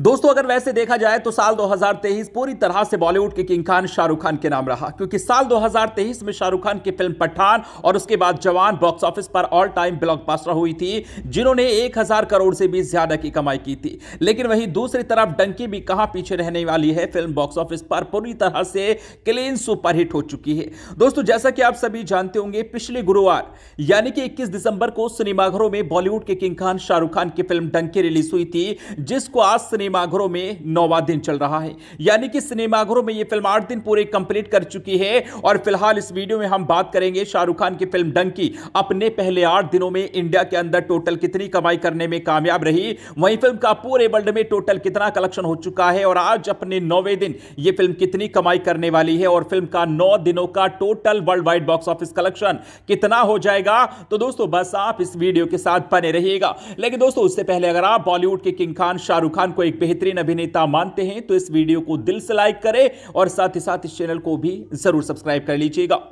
दोस्तों अगर वैसे देखा जाए तो साल 2023 पूरी तरह से बॉलीवुड के किंग खान शाहरुख खान के नाम रहा क्योंकि साल 2023 में शाहरुख खान की फिल्म पठान और उसके बाद जवान बॉक्स ऑफिस पर ऑल टाइम ब्लॉकबस्टर हुई थी जिन्होंने 1000 करोड़ से भी ज्यादा की कमाई की थी लेकिन वहीं दूसरी तरफ डंकी भी कहां पीछे रहने वाली है फिल्म बॉक्स ऑफिस पर पूरी तरह से क्लीन सुपरहिट हो चुकी है दोस्तों जैसा कि आप सभी जानते होंगे पिछले गुरुवार यानी कि इक्कीस दिसंबर को सिनेमाघरों में बॉलीवुड के किंग खान शाहरुख खान की फिल्म डंकी रिलीज हुई थी जिसको आज सिनेमा सिनेमाघरों में नौवा दिन चल रहा है यानी कि सिनेमाघरों में ये फिल्म आठ दिन पूरे कंप्लीट कर चुकी है और फिलहाल इस वीडियो में हम बात करेंगे शाहरुख खान की फिल्म डंकी अपने पहले आठ दिनों में इंडिया के अंदर टोटल कितनी कमाई करने में कामयाब रही वहीं फिल्म का पूरे वर्ल्ड में टोटल कितना कलेक्शन हो चुका है और आज अपने नौवे दिन ये फिल्म कितनी कमाई करने वाली है और फिल्म का नौ दिनों का total world wide box office collection कितना हो जाएगा तो दोस्तों बस आप इस वीडियो के साथ बने रहिएगा लेकिन दोस्तों उससे पहले अगर आप बॉलीवुड के किंग खान शाहरुख खान को एक बेहतरीन अभिनेता मानते हैं तो इस वीडियो को दिल से लाइक करें और साथ ही साथ इस चैनल को भी जरूर सब्सक्राइब कर लीजिएगा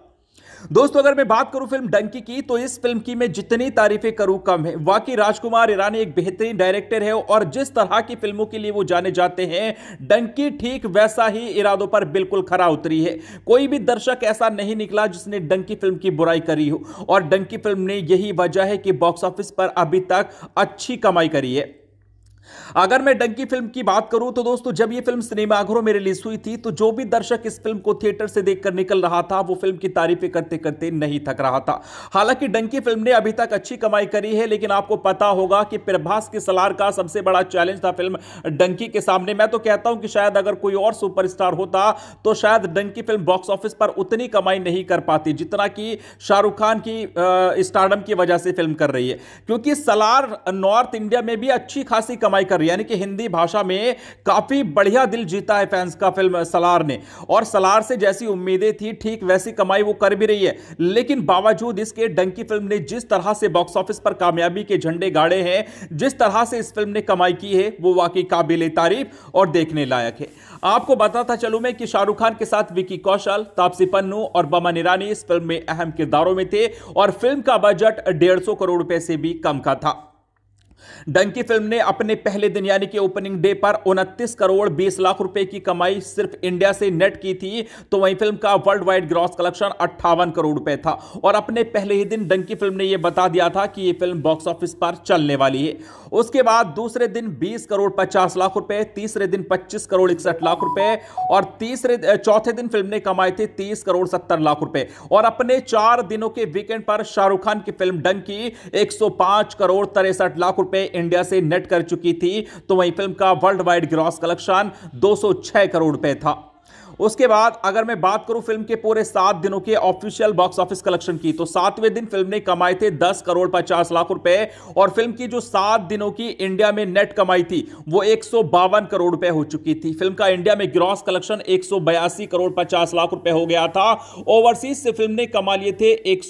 दोस्तों अगर मैं बात करूं फिल्म डंकी की तो इस फिल्म की मैं जितनी तारीफें करूं कम है वाकई राजकुमार ईरानी एक बेहतरीन डायरेक्टर है और जिस तरह की फिल्मों के लिए वो जाने जाते हैं डंकी ठीक वैसा ही इरादों पर बिल्कुल खरा उतरी है कोई भी दर्शक ऐसा नहीं निकला जिसने डंकी फिल्म की बुराई करी हो और डंकी फिल्म ने यही वजह है कि बॉक्स ऑफिस पर अभी तक अच्छी कमाई करी है अगर मैं डंकी फिल्म की बात करूं तो दोस्तों जब ये फिल्म सिनेमाघरों में रिलीज हुई थी तो जो भी दर्शक इस फिल्म को थिएटर से देखकर निकल रहा था वो फिल्म की तारीफें करते करते नहीं थक रहा था हालांकि डंकी फिल्म ने अभी तक अच्छी कमाई करी है लेकिन आपको पता होगा कि प्रभास की सलार का सबसे बड़ा चैलेंज था फिल्म डंकी के सामने मैं तो कहता हूं कि शायद अगर कोई और सुपरस्टार होता तो शायद डंकी फिल्म बॉक्स ऑफिस पर उतनी कमाई नहीं कर पाती जितना कि शाहरुख खान की स्टारडम की वजह से फिल्म कर रही है क्योंकि सलार नॉर्थ इंडिया में भी अच्छी खासी कमाई कमाई कर रही है यानी कि हिंदी भाषा में काफी बढ़िया दिल जीता है फैंस का फिल्म सलार ने और सलार से जैसी उम्मीदें थी ठीक वैसी कमाई वो कर भी रही है लेकिन बावजूद इसके डंकी फिल्म ने जिस तरह से बॉक्स ऑफिस पर कामयाबी के झंडे गाड़े हैं जिस तरह से इस फिल्म ने कमाई की है वो वाकई काबिल तारीफ और देखने लायक है आपको बताता चलू मैं कि शाहरुख खान के साथ विकी कौशल तापसी पन्नू और बमन ईरानी इस फिल्म में अहम किरदारों में थे और फिल्म का बजट डेढ़ करोड़ रुपए से भी कम का था डंकी फिल्म ने अपने पहले दिन यानी कि ओपनिंग डे पर उनतीस करोड़ 20 लाख रुपए की कमाई सिर्फ इंडिया से नेट की थी तो वहीं फिल्म का वर्ल्ड वाइड ग्रॉस कलेक्शन अट्ठावन करोड़ रुपए था और अपने पहले ही दिन डंकी फिल्म ने यह बता दिया था कि यह फिल्म बॉक्स ऑफिस पर चलने वाली है उसके बाद दूसरे दिन बीस करोड़ पचास लाख रुपए तीसरे दिन पच्चीस करोड़ इकसठ लाख रुपए और तीसरे चौथे दिन फिल्म ने कमाए थे तीस करोड़ सत्तर लाख रुपए और अपने चार दिनों के वीकेंड पर शाहरुख खान की फिल्म डंकी एक करोड़ तिरसठ लाख रुपए इंडिया से नेट कर चुकी थी तो वहीं फिल्म का world wide gross collection 206 crore रुपए था उसके बाद अगर मैं बात करूं फिल्म के पूरे सात दिनों के ऑफिशियल बॉक्स ऑफिस कलेक्शन की तो सातवें दिन फिल्म ने कमाए थे दस करोड़ पचास लाख रुपए और फिल्म की जो सात दिनों की इंडिया में नेट कमाई थी वो एक करोड़ रुपए हो चुकी थी फिल्म का इंडिया में ग्रॉस कलेक्शन एक करोड़ पचास लाख रुपए हो गया था ओवरसीज से फिल्म ने कमा लिए थे एक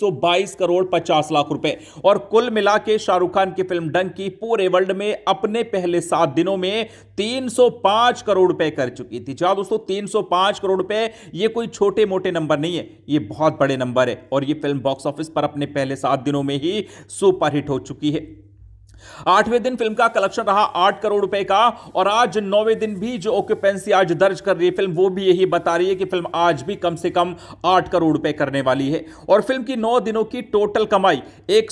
करोड़ पचास लाख रुपए और कुल मिला के शाहरुख खान की फिल्म डंकी पूरे वर्ल्ड में अपने पहले सात दिनों में 305 करोड़ रुपए कर चुकी थी जहां दोस्तों 305 पांच करोड़ रुपए ये कोई छोटे मोटे नंबर नहीं है ये बहुत बड़े नंबर है और ये फिल्म बॉक्स ऑफिस पर अपने पहले सात दिनों में ही सुपरहिट हो चुकी है आठवें दिन फिल्म का कलेक्शन रहा आठ करोड़ रुपए का और आज नौवे दिन भी जो ऑक्यूपेंसी आज दर्ज कर रही है फिल्म वो भी यही बता रही है कि फिल्म आज भी कम से कम आठ करोड़ रुपए करने वाली है और फिल्म की नौ दिनों की टोटल कमाई एक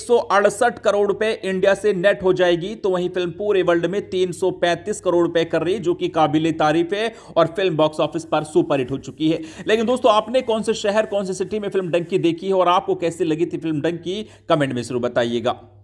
करोड़ रुपए इंडिया से नेट हो जाएगी तो वहीं फिल्म पूरे वर्ल्ड में तीन करोड़ रुपए कर रही है जो कि काबिल तारीफ है और फिल्म बॉक्स ऑफिस पर सुपर हिट हो चुकी है लेकिन दोस्तों आपने कौन से शहर कौन से सिटी में फिल्म डंकी देखी है और आपको कैसी लगी थी फिल्म डंकी कमेंट में जरूर बताइएगा